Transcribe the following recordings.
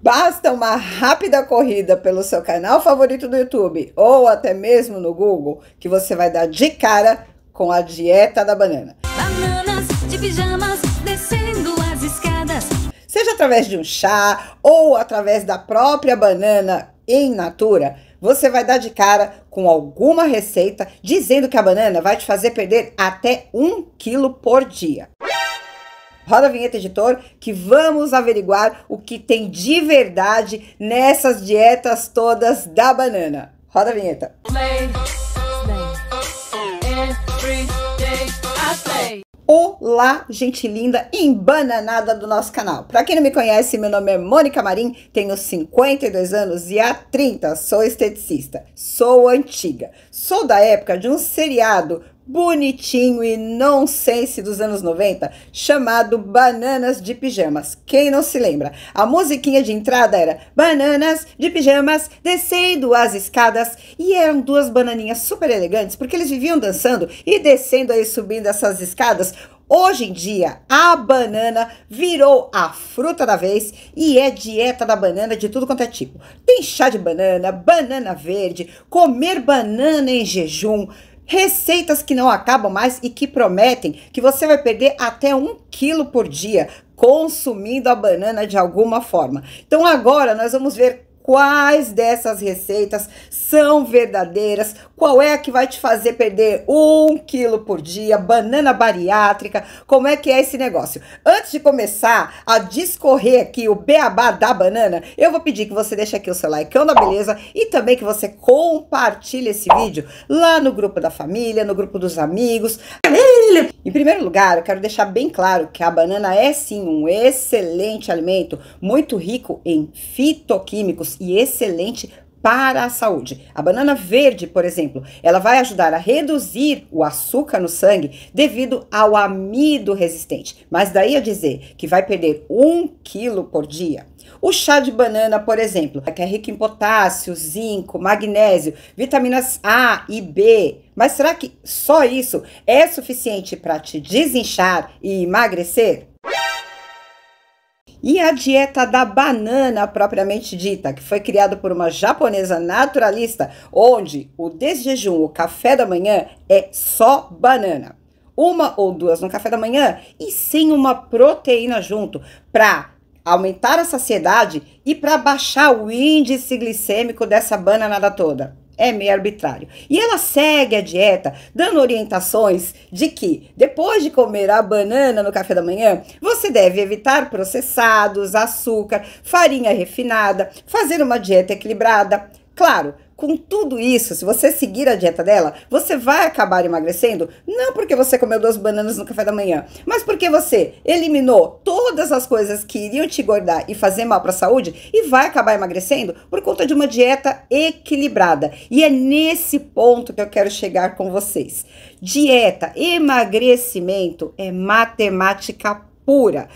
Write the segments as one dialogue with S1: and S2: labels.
S1: Basta uma rápida corrida pelo seu canal favorito do YouTube ou até mesmo no Google que você vai dar de cara com a dieta da banana. Bananas de pijamas descendo as escadas. Seja através de um chá ou através da própria banana em natura, você vai dar de cara com alguma receita dizendo que a banana vai te fazer perder até um quilo por dia roda a vinheta, editor, que vamos averiguar o que tem de verdade nessas dietas todas da banana. Roda a vinheta. Olá, gente linda e embananada do nosso canal. Para quem não me conhece, meu nome é Mônica Marim, tenho 52 anos e há 30 sou esteticista. Sou antiga. Sou da época de um seriado bonitinho e nonsense dos anos 90 chamado Bananas de Pijamas. Quem não se lembra? A musiquinha de entrada era Bananas de Pijamas descendo as escadas e eram duas bananinhas super elegantes porque eles viviam dançando e descendo aí subindo essas escadas. Hoje em dia, a banana virou a fruta da vez e é dieta da banana de tudo quanto é tipo. Tem chá de banana, banana verde, comer banana em jejum, Receitas que não acabam mais e que prometem que você vai perder até um quilo por dia consumindo a banana de alguma forma. Então agora nós vamos ver quais dessas receitas são verdadeiras, qual é a que vai te fazer perder um quilo por dia, banana bariátrica, como é que é esse negócio. Antes de começar a discorrer aqui o beabá da banana, eu vou pedir que você deixe aqui o seu é uma beleza e também que você compartilhe esse vídeo lá no grupo da família, no grupo dos amigos. Amigos! Em primeiro lugar, eu quero deixar bem claro que a banana é sim um excelente alimento, muito rico em fitoquímicos e excelente para a saúde. A banana verde, por exemplo, ela vai ajudar a reduzir o açúcar no sangue devido ao amido resistente. Mas daí a dizer que vai perder um quilo por dia. O chá de banana, por exemplo, que é rico em potássio, zinco, magnésio, vitaminas A e B, mas será que só isso é suficiente para te desinchar e emagrecer? E a dieta da banana propriamente dita, que foi criada por uma japonesa naturalista, onde o desjejum, o café da manhã, é só banana. Uma ou duas no café da manhã e sem uma proteína junto, para aumentar a saciedade e para baixar o índice glicêmico dessa bananada toda é meio arbitrário. E ela segue a dieta, dando orientações de que, depois de comer a banana no café da manhã, você deve evitar processados, açúcar, farinha refinada, fazer uma dieta equilibrada. Claro, com tudo isso, se você seguir a dieta dela, você vai acabar emagrecendo, não porque você comeu duas bananas no café da manhã, mas porque você eliminou todas as coisas que iriam te engordar e fazer mal para a saúde e vai acabar emagrecendo por conta de uma dieta equilibrada. E é nesse ponto que eu quero chegar com vocês. Dieta, emagrecimento é matemática pura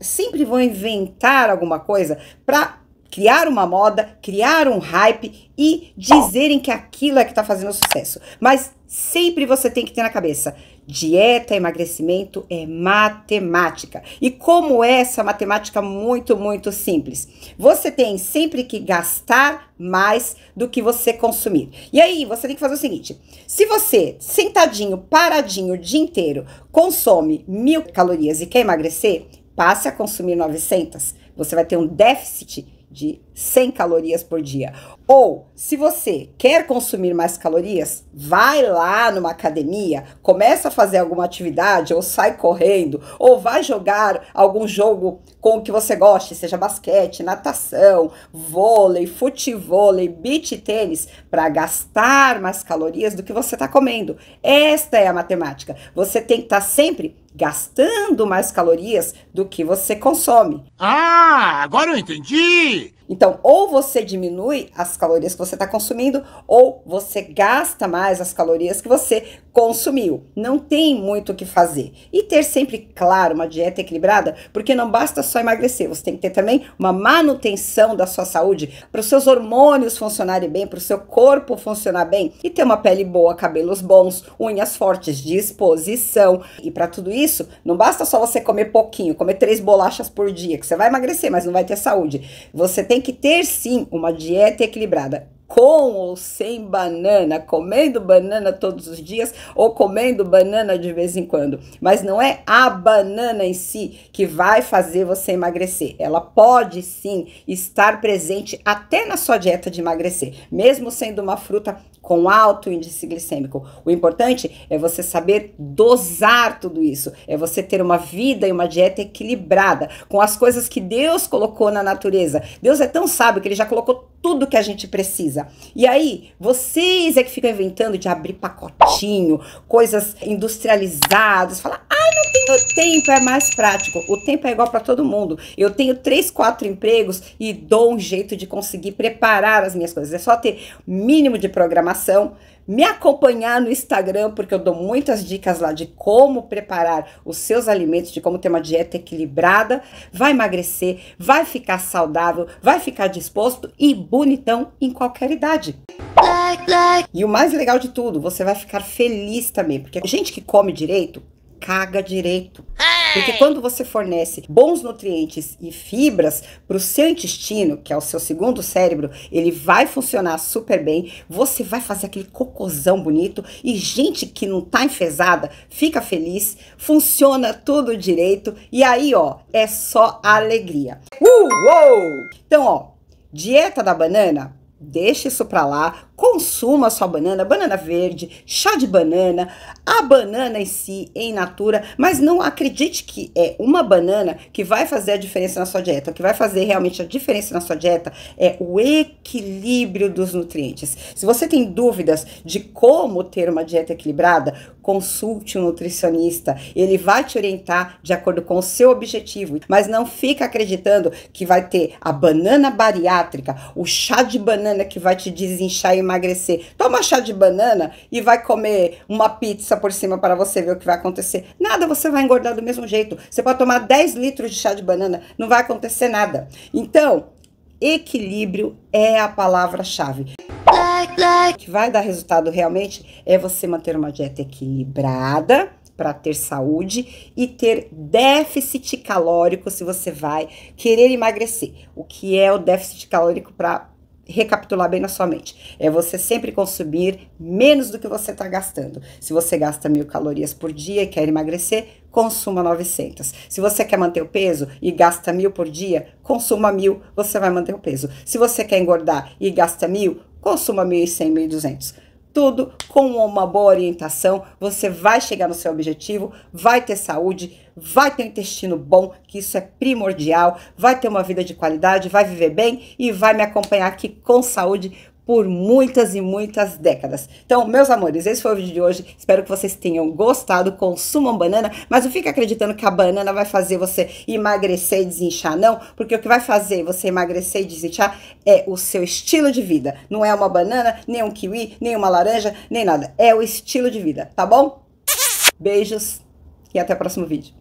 S1: sempre vão inventar alguma coisa para criar uma moda, criar um hype e dizerem que aquilo é que está fazendo sucesso. Mas sempre você tem que ter na cabeça: dieta, emagrecimento é matemática. E como é essa matemática muito, muito simples? Você tem sempre que gastar mais do que você consumir. E aí, você tem que fazer o seguinte: se você, sentadinho, paradinho o dia inteiro, consome mil calorias e quer emagrecer, passe a consumir 900, você vai ter um déficit de 100 calorias por dia. Ou, se você quer consumir mais calorias, vai lá numa academia, começa a fazer alguma atividade, ou sai correndo, ou vai jogar algum jogo com o que você goste, seja basquete, natação, vôlei, futevôlei, beach tênis, para gastar mais calorias do que você está comendo. Esta é a matemática. Você tem que estar tá sempre gastando mais calorias do que você consome. Ah, agora eu entendi! Então, ou você diminui as calorias que você está consumindo, ou você gasta mais as calorias que você consumiu. Não tem muito o que fazer. E ter sempre, claro, uma dieta equilibrada, porque não basta só emagrecer, você tem que ter também uma manutenção da sua saúde, para os seus hormônios funcionarem bem, para o seu corpo funcionar bem e ter uma pele boa, cabelos bons, unhas fortes, disposição. E para tudo isso, não basta só você comer pouquinho, comer três bolachas por dia, que você vai emagrecer, mas não vai ter saúde. Você tem que ter sim uma dieta equilibrada com ou sem banana, comendo banana todos os dias ou comendo banana de vez em quando. Mas não é a banana em si que vai fazer você emagrecer. Ela pode sim estar presente até na sua dieta de emagrecer, mesmo sendo uma fruta com alto índice glicêmico. O importante é você saber dosar tudo isso, é você ter uma vida e uma dieta equilibrada com as coisas que Deus colocou na natureza. Deus é tão sábio que ele já colocou tudo que a gente precisa. E aí, vocês é que ficam inventando de abrir pacotinho, coisas industrializadas, falar, ai, não tenho tempo, é mais prático. O tempo é igual para todo mundo. Eu tenho três, quatro empregos e dou um jeito de conseguir preparar as minhas coisas. É só ter mínimo de programação, me acompanhar no Instagram, porque eu dou muitas dicas lá de como preparar os seus alimentos, de como ter uma dieta equilibrada, vai emagrecer, vai ficar saudável, vai ficar disposto e bonitão em qualquer idade. E o mais legal de tudo, você vai ficar feliz também, porque gente que come direito, caga direito. Porque é. quando você fornece bons nutrientes e fibras para o seu intestino, que é o seu segundo cérebro, ele vai funcionar super bem. Você vai fazer aquele cocôzão bonito e gente que não tá enfesada fica feliz, funciona tudo direito e aí, ó, é só alegria. Uh, uou! Então, ó, dieta da banana, deixa isso para lá, Consuma sua banana, banana verde, chá de banana, a banana em si, em natura, mas não acredite que é uma banana que vai fazer a diferença na sua dieta. O que vai fazer realmente a diferença na sua dieta é o equilíbrio dos nutrientes. Se você tem dúvidas de como ter uma dieta equilibrada, consulte um nutricionista. Ele vai te orientar de acordo com o seu objetivo, mas não fica acreditando que vai ter a banana bariátrica, o chá de banana que vai te desinchar e emagrecer. Toma chá de banana e vai comer uma pizza por cima para você ver o que vai acontecer. Nada, você vai engordar do mesmo jeito. Você pode tomar 10 litros de chá de banana, não vai acontecer nada. Então, equilíbrio é a palavra-chave. O que vai dar resultado realmente é você manter uma dieta equilibrada para ter saúde e ter déficit calórico se você vai querer emagrecer. O que é o déficit calórico para recapitular bem na sua mente. É você sempre consumir menos do que você está gastando. Se você gasta mil calorias por dia e quer emagrecer, consuma 900. Se você quer manter o peso e gasta mil por dia, consuma mil, você vai manter o peso. Se você quer engordar e gasta mil, consuma 1.100, 1.200 tudo com uma boa orientação, você vai chegar no seu objetivo, vai ter saúde, vai ter um intestino bom, que isso é primordial, vai ter uma vida de qualidade, vai viver bem e vai me acompanhar aqui com saúde por muitas e muitas décadas. Então, meus amores, esse foi o vídeo de hoje. Espero que vocês tenham gostado. Consumam banana, mas não fica acreditando que a banana vai fazer você emagrecer e desinchar, não, porque o que vai fazer você emagrecer e desinchar é o seu estilo de vida. Não é uma banana, nem um kiwi, nem uma laranja, nem nada. É o estilo de vida, tá bom? Beijos e até o próximo vídeo.